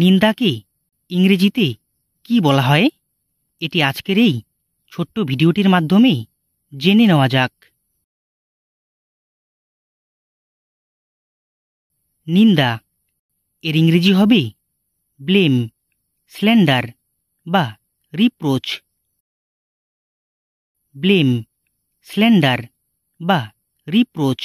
নিন্দাকে ইংরেজিতে কি বলা হয় এটি আজকের এই ছোট্ট ভিডিওটির মাধ্যমে জেনে নেওয়া যাক নিন্দা এর ইংরেজি হবে ব্লেম স্ল্যান্ডার বা রিপ্রোচ ব্লেম স্ল্যান্ডার বা রিপ্রোচ